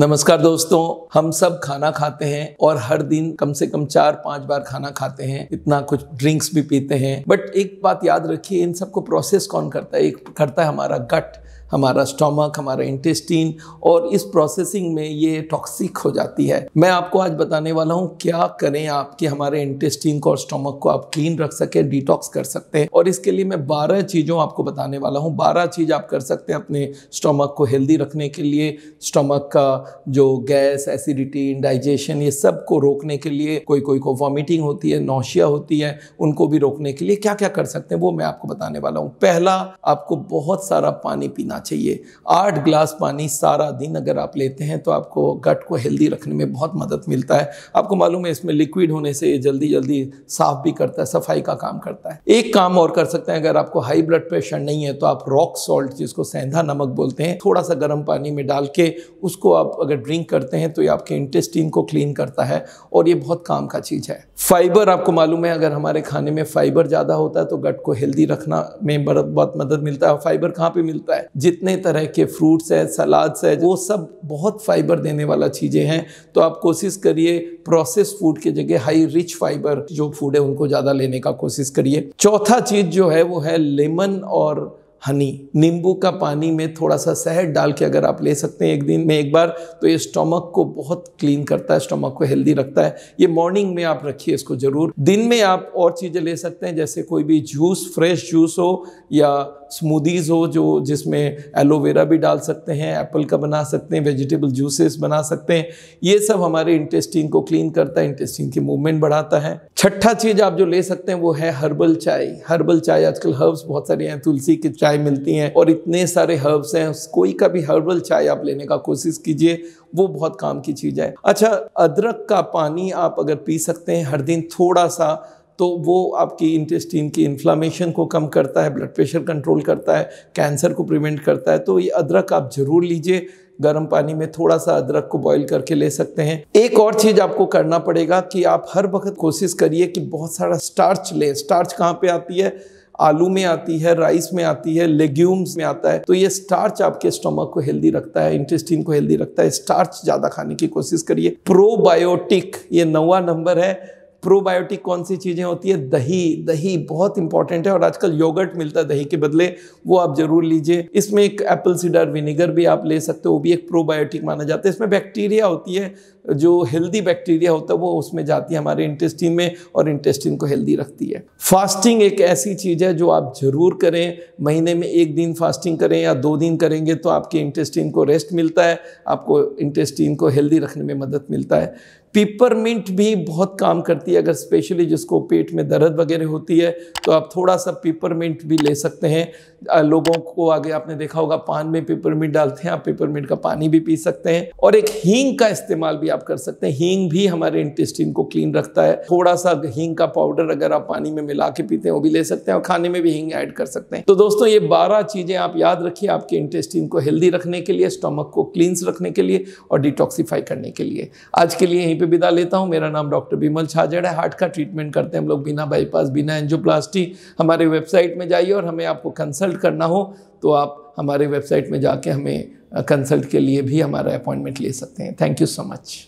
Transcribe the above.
नमस्कार दोस्तों हम सब खाना खाते हैं और हर दिन कम से कम चार पांच बार खाना खाते हैं इतना कुछ ड्रिंक्स भी पीते हैं बट एक बात याद रखिए इन सबको प्रोसेस कौन करता है एक करता है हमारा गट हमारा स्टोमक हमारा इंटेस्टीन और इस प्रोसेसिंग में ये टॉक्सिक हो जाती है मैं आपको आज बताने वाला हूँ क्या करें आपके हमारे इंटेस्टीन को और स्टोमक को आप क्लीन रख सके डिटॉक्स कर सकते हैं और इसके लिए मैं बारह चीज़ों आपको बताने वाला हूँ बारह चीज़ आप कर सकते हैं अपने स्टोमक को हेल्दी रखने के लिए स्टोमक का जो गैस एसिडिटी डाइजेशन ये सब को रोकने के लिए कोई कोई को वॉमिटिंग होती है नौशिया होती है उनको भी रोकने के लिए क्या क्या कर सकते हैं वो मैं आपको बताने वाला हूँ पहला आपको बहुत सारा पानी पीना चाहिए आठ ग्लास पानी सारा दिन अगर आप लेते हैं तो आपको गट को हेल्दी रखने में बहुत मदद मिलता है आपको मालूम है इसमें लिक्विड होने से ये जल्दी जल्दी साफ भी करता है सफाई का काम करता है एक काम और कर सकते हैं अगर आपको हाई ब्लड प्रेशर नहीं है तो आप रॉक सॉल्ट जिसको सेंधा नमक बोलते हैं थोड़ा सा गर्म पानी में डाल के उसको आप अगर ड्रिंक करते हैं तो ये आपके इंटेस्टिन को क्लीन करता है और ये बहुत काम का चीज़ है फाइबर आपको मालूम है अगर हमारे खाने में फाइबर ज़्यादा होता है तो गट को हेल्दी रखना में बहुत मदद मिलता है फाइबर कहाँ पे मिलता है जितने तरह के फ्रूट्स है सलाद्स है वो सब बहुत फाइबर देने वाला चीज़ें हैं तो आप कोशिश करिए प्रोसेस फूड के जगह हाई रिच फाइबर जो फूड है उनको ज़्यादा लेने का कोशिश करिए चौथा चीज़ जो है वो है लेमन और हनी नींबू का पानी में थोड़ा सा शहद डाल के अगर आप ले सकते हैं एक दिन में एक बार तो ये स्टोमक को बहुत क्लीन करता है स्टोमक को हेल्दी रखता है ये मॉर्निंग में आप रखिए इसको ज़रूर दिन में आप और चीज़ें ले सकते हैं जैसे कोई भी जूस फ्रेश जूस हो या स्मूदीज़ हो जो जिसमें एलोवेरा भी डाल सकते हैं एप्पल का बना सकते हैं वेजिटेबल जूसेस बना सकते हैं ये सब हमारे इंटेस्टिंग को क्लीन करता है इंटेस्टिंग की मूवमेंट बढ़ाता है छठा चीज़ आप जो ले सकते हैं वो है हर्बल चाय हर्बल चाय आजकल हर्ब्स बहुत सारे हैं तुलसी की चाय मिलती हैं और इतने सारे हर्ब्स हैं कोई का भी हर्बल चाय आप लेने का कोशिश कीजिए वो बहुत काम की चीज़ है अच्छा अदरक का पानी आप अगर पी सकते हैं हर दिन थोड़ा सा तो वो आपकी इंटेस्टीन की इन्फ्लामेशन को कम करता है ब्लड प्रेशर कंट्रोल करता है कैंसर को प्रिवेंट करता है तो ये अदरक आप ज़रूर लीजिए गर्म पानी में थोड़ा सा अदरक को बॉईल करके ले सकते हैं एक और चीज़ आपको करना पड़ेगा कि आप हर वक्त कोशिश करिए कि बहुत सारा स्टार्च लें स्टार्च कहाँ पे आती है आलू में आती है राइस में आती है लेग्यूम्स में आता है तो ये स्टार्च आपके स्टमक को हेल्दी रखता है इंटेस्टिन को हेल्दी रखता है स्टार्च ज़्यादा खाने की कोशिश करिए प्रोबायोटिक ये नवा नंबर है प्रोबायोटिक कौन सी चीज़ें होती है दही दही बहुत इंपॉर्टेंट है और आजकल योगर्ट मिलता है दही के बदले वो आप जरूर लीजिए इसमें एक एप्पल सीडर विनेगर भी आप ले सकते हो वो भी एक प्रोबायोटिक माना जाता है इसमें बैक्टीरिया होती है जो हेल्दी बैक्टीरिया होता है वो उसमें जाती है हमारे इंटेस्टिन में और इंटेस्टिन को हेल्दी रखती है फास्टिंग एक ऐसी चीज़ है जो आप ज़रूर करें महीने में एक दिन फास्टिंग करें या दो दिन करेंगे तो आपके इंटेस्टिन को रेस्ट मिलता है आपको इंटेस्टिन को हेल्दी रखने में मदद मिलता है पिपरमिंट भी बहुत काम करती है अगर स्पेशली जिसको पेट में दर्द वगैरह होती है तो आप थोड़ा सा पिपरमिंट भी ले सकते हैं लोगों को आगे आपने देखा होगा पान में पिपरमिंट डालते हैं आप पिपरमिंट का पानी भी पी सकते हैं और एक हींग का इस्तेमाल भी आप कर सकते हैं हींग भी हमारे इंटेस्टिन को क्लीन रखता है थोड़ा सा हींग का पाउडर अगर आप पानी में मिला के पीते हैं वो भी ले सकते हैं और खाने में भी हींग ऐड कर सकते हैं तो दोस्तों ये बारह चीज़ें आप याद रखिए आपके इंटेस्टिन को हेल्दी रखने के लिए स्टोमक को क्लींस रखने के लिए और डिटॉक्सीफाई करने के लिए आज के लिए यहीं पे विदा लेता हूँ मेरा नाम डॉक्टर बिमल छाजड़ है हार्ट का ट्रीटमेंट करते हैं हम लोग बिना बाईपास बिना एंजोप्लास्टी हमारे वेबसाइट में जाइए और हमें आपको कंसल्ट करना हो तो आप हमारे वेबसाइट में जाके हमें कंसल्ट के लिए भी हमारा अपॉइंटमेंट ले सकते हैं थैंक यू सो मच